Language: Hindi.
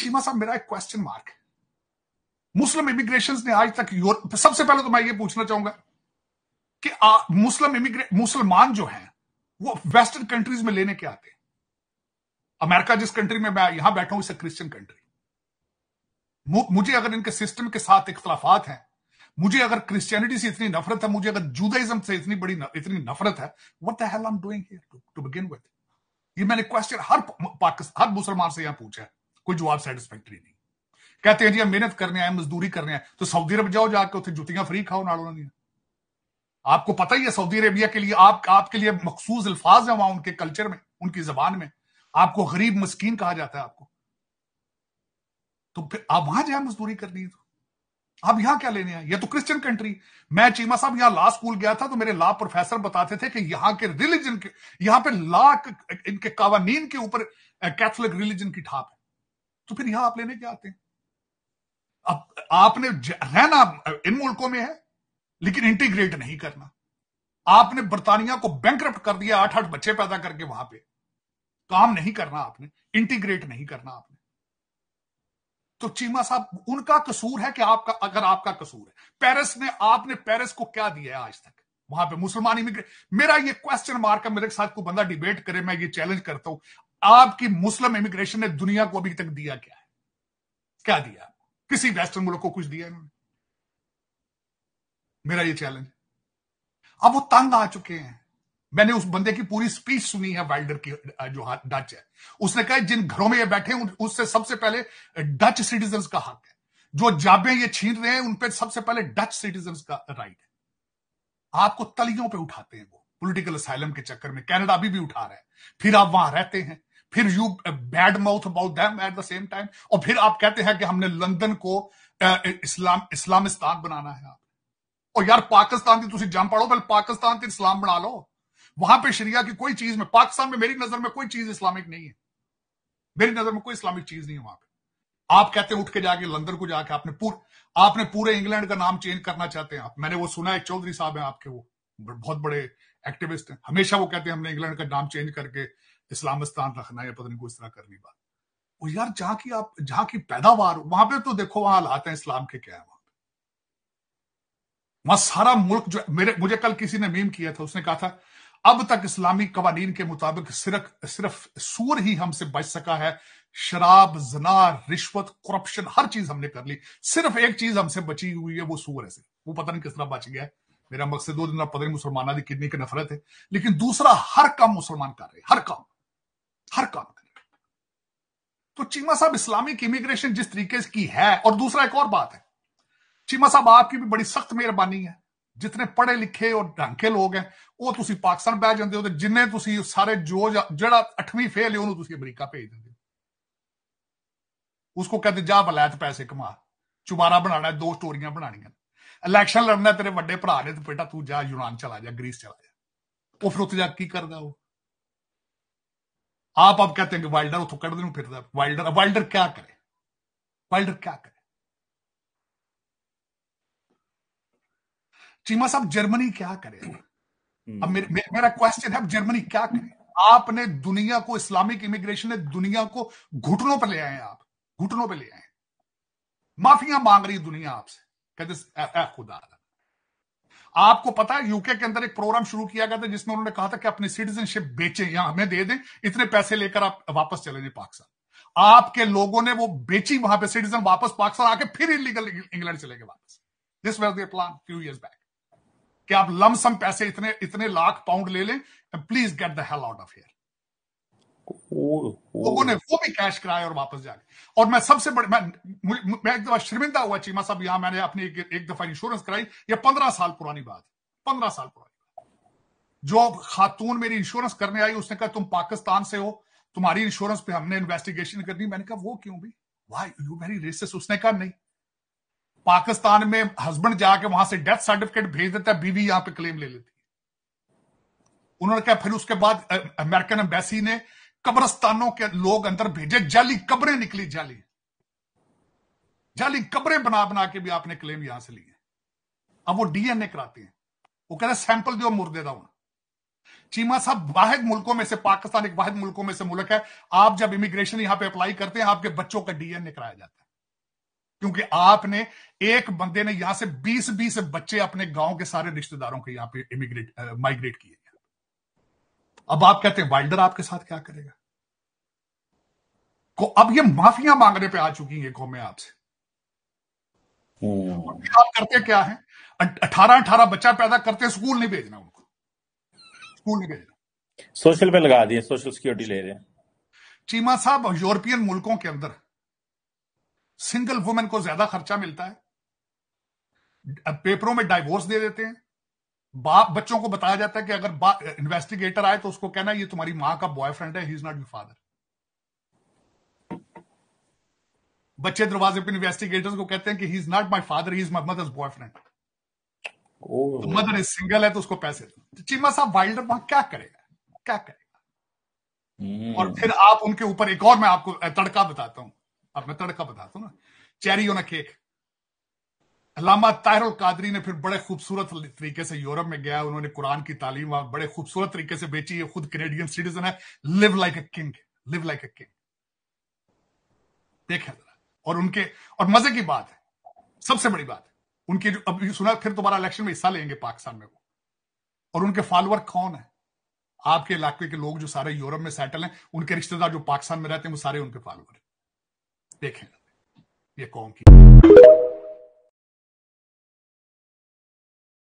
चीमा साहब मेरा एक क्वेश्चन मार्क मुस्लिम इमिग्रेशन ने आज तक यूरोप सबसे पहले तो मैं ये पूछना चाहूंगा कि आ, मुस्लिम इमिग्रे मुसलमान जो हैं वो वेस्टर्न कंट्रीज में लेने के आते हैं अमेरिका जिस कंट्री में मैं यहां बैठा हूं इसे क्रिश्चियन कंट्री मुझे अगर इनके सिस्टम के साथ इख्तलाफात हैं मुझे अगर क्रिश्चियनिटी से इतनी नफरत है मुझे अगर जूदाइज्म से इतनी बड़ी न, इतनी नफरत है what the hell I am doing here to begin with ये मैंने क्वेश्चन हर पाकिस्तान हर मुसलमान से यहां पूछा है कोई जवाब सैटिस्फैक्टरी नहीं कहते हैं जी हम मेहनत करने आए मजदूरी करने आए तो सऊदी अरब जाओ जाके उसे जुतियां फ्री खाओ ना उन्होंने आपको पता ही है सऊदी अरेबिया के लिए आप आपके लिए मखसूस अल्फाज है वहां उनके कल्चर में उनकी जबान में आपको गरीब मस्कीन कहा जाता है आपको तो फिर आप वहां जाए मजदूरी करनी है तो आप यहां क्या लेने आए ये तो क्रिश्चियन कंट्री मैं चीमा साहब यहां लॉ स्कूल गया था तो मेरे लॉ प्रोफेसर बताते थे कि यहाँ के रिलीजन के यहाँ पे लॉ इनके कवानीन के ऊपर कैथोलिक रिलीजन की ठाप है तो फिर यहां आप लेने क्या आते हैं अब आपने रहना इन मुल्कों में है लेकिन इंटीग्रेट नहीं करना आपने बर्तानिया को बैंक कर दिया आठ आठ बच्चे पैदा करके वहां पे काम नहीं करना आपने इंटीग्रेट नहीं करना आपने तो चीमा साहब उनका कसूर है कि आपका अगर आपका कसूर है पेरिस ने आपने पेरिस को क्या दिया है आज तक वहां पे मुसलमान इमिग्रेट मेरा ये क्वेश्चन मार्क है मेरे साथ कोई बंदा डिबेट करे मैं ये चैलेंज करता हूं आपकी मुस्लिम इमिग्रेशन ने दुनिया को अभी तक दिया क्या है क्या दिया किसी वेस्टर्न मुल्क को कुछ दिया इन्होंने मेरा ये चैलेंज अब वो तंग आ चुके हैं मैंने उस बंदे की पूरी स्पीच सुनी है वाइल्डर की जो हाथ डच है उसने कहा जिन घरों में ये बैठे हैं उससे सबसे पहले डच सिटीजन का हक है जो जाबे ये छीन रहे हैं उन पर सबसे पहले डच सिटीजन का राइट है आपको तलियों पे उठाते हैं वो पोलिटिकल असाइलम के चक्कर में कनाडा अभी भी उठा रहा है फिर आप वहां रहते हैं फिर you bad mouth about them at the same time और फिर आप कहते हैं कि हमने लंदन को इस्लाम uh, इस्लामिस्तान बनाना है आप और यार पाकिस्तान की तुम जम पढ़ो पहले पाकिस्तान की इस्लाम बना लो वहां पे शरिया की कोई चीज में पाकिस्तान में मेरी नजर में कोई चीज इस्लामिक नहीं है मेरी नजर में कोई इस्लामिक चीज नहीं है वहां पे आप कहते हैं उठ के जाके लंदन को जाके आपने पूर, आपने पूरे इंग्लैंड का नाम चेंज करना चाहते हैं आप मैंने वो सुना है चौधरी साहब है आपके वो बहुत बड़े एक्टिविस्ट हैं हमेशा वो कहते हैं हमने इंग्लैंड का नाम चेंज करके इस्लामिस्तान रखना या पता नहीं कोई इस तरह करनी बात और यार जहां की आप जहां की पैदावार वहां पे तो देखो वहां हालात है इस्लाम के क्या है वहां पे वहां सारा मुल्क जो मेरे मुझे कल किसी ने मीम किया था उसने कहा था अब तक इस्लामी कवानीन के मुताबिक सिर्फ सिर्फ सूर ही हमसे बच सका है शराब जना रिश्वत करप्शन हर चीज हमने कर ली सिर्फ एक चीज हमसे बची हुई है वो सूर है वो पता नहीं किस तरह बच गया है मेरा मकसद दो दिन पता नहीं मुसलमाना की किडनी की नफरत है लेकिन दूसरा हर काम मुसलमान कर रहे हैं हर काम हर काम तो चीमा साहब इस्लामिक इमिग्रेशन जिस तरीके की है और दूसरा एक और बात है चीमा साहब आपकी भी बड़ी सख्त मेहरबानी है जितने पढ़े लिखे और ढंके लोग हैं वो तुसी पाकिस्तान बह जाते हो तो जिन्हें तुसी सारे जो जो अठवीं फेल है उन्होंने अमरीका भेज देंगे उसको कहते जा बलैत पैसे कमा चुबारा बनाना दो स्टोरियां बनानियां इलेक्शन लड़ना तेरे वे भरा ने तो बेटा तू जा यूनान चला जा ग्रीस चला जा फिर उत जा की करता आप अब कहते हैं कि वाइल्डर उतो कट दिन फिर वाइल्डर वाइल्डर क्या करे वाइल्डर क्या करे चीमा साहब जर्मनी क्या करे अब हम्म। मेरे, मेरा क्वेश्चन है अब जर्मनी क्या करे आपने दुनिया को इस्लामिक इमिग्रेशन ने दुनिया को घुटनों पर ले आए आप घुटनों पर ले आए माफिया मांग रही दुनिया आपसे कहते खुदा आपको पता है यूके के अंदर एक प्रोग्राम शुरू किया गया था जिसमें उन्होंने कहा था कि अपनी सिटीजनशिप बेचे या हमें दे दें इतने पैसे लेकर आप वापस चले जाए पाकिस्तान आपके लोगों ने वो बेची वहां पे सिटीजन वापस पाकिस्तान आके फिर इलीगल इंग्लैंड चले गए वापस this was plan few years back कि आप लमसम पैसे इतने इतने लाख पाउंड ले लें please get the hell out of here लोगों ने वो भी कैश कराया और वापस जाके और मैं सबसे बड़े मैं मैं एक दफा शर्मिंदा हुआ चीमा साहब यहां मैंने अपनी एक, एक दफा इंश्योरेंस कराई ये पंद्रह साल पुरानी बात है पंद्रह साल पुरानी जो खातून मेरी इंश्योरेंस करने आई उसने कहा तुम पाकिस्तान से हो तुम्हारी इंश्योरेंस पे हमने इन्वेस्टिगेशन करनी मैंने कहा वो क्यों भी वाई यू वेरी रेसिस उसने कहा नहीं पाकिस्तान में हस्बैंड जाके वहां से डेथ सर्टिफिकेट भेज देता है बीवी यहां पे क्लेम ले लेती है उन्होंने कहा फिर उसके बाद अमेरिकन एम्बेसी ने कब्रस्तानों के लोग अंदर भेजे जाली कब्रें निकली जाली जाली कब्रें बना बना के भी आपने क्लेम यहां से लिए अब वो डीएनए कराते हैं वो कहते हैं सैंपल दो मुर्दे का चीमा साहब वाहिद मुल्कों में से पाकिस्तान एक वाहिद मुल्कों में से मुल्क है आप जब इमिग्रेशन यहां पे अप्लाई करते हैं आपके बच्चों का डीएनए कराया जाता है क्योंकि आपने एक बंदे ने यहां से 20 20 बच्चे अपने गांव के सारे रिश्तेदारों के यहां पे इमिग्रेट माइग्रेट uh, किए अब आप कहते हैं वाइल्डर आपके साथ क्या करेगा को अब ये माफिया मांगने पे आ चुकी है में आपसे आप हम्म। करते क्या है अठारह अठारह बच्चा पैदा करते स्कूल नहीं भेजना उनको स्कूल नहीं भेजना सोशल पे लगा दिए सोशल सिक्योरिटी ले रहे हैं चीमा साहब यूरोपियन मुल्कों के अंदर सिंगल वुमेन को ज्यादा खर्चा मिलता है पेपरों में डाइवोर्स दे देते हैं बाप बच्चों को बताया जाता है कि अगर इन्वेस्टिगेटर आए तो उसको कहना ये तुम्हारी माँ का बॉयफ्रेंड है he is not your father बच्चे दरवाजे पे इन्वेस्टिगेटर्स को कहते हैं कि he is not my father he is my mother's boyfriend mother is single है तो उसको पैसे दो तो चीमा साहब वाइल्डर वहां क्या करेगा क्या करेगा हम्म। और फिर आप उनके ऊपर एक और मैं आपको तड़का बताता हूँ अब मैं तड़का बताता हूँ ना cherry on a cake Allama Tahir Qadri ने फिर बड़े खूबसूरत तरीके से यूरोप में गया उन्होंने कुरान की तालीम वहां बड़े खूबसूरत तरीके से बेची है खुद कैनेडियन सिटीजन है live like a king live like a king देखें जरा और उनके और मजे की बात है सबसे बड़ी बात है उनकी जो अब सुना फिर दोबारा इलेक्शन में हिस्सा लेंगे पाकिस्तान में वो और उनके फॉलोअर कौन है आपके इलाके के लोग जो सारे यूरोप में सेटल हैं उनके रिश्तेदार जो पाकिस्तान में रहते हैं वो सारे उनके फॉलोअर देखें ये कौन की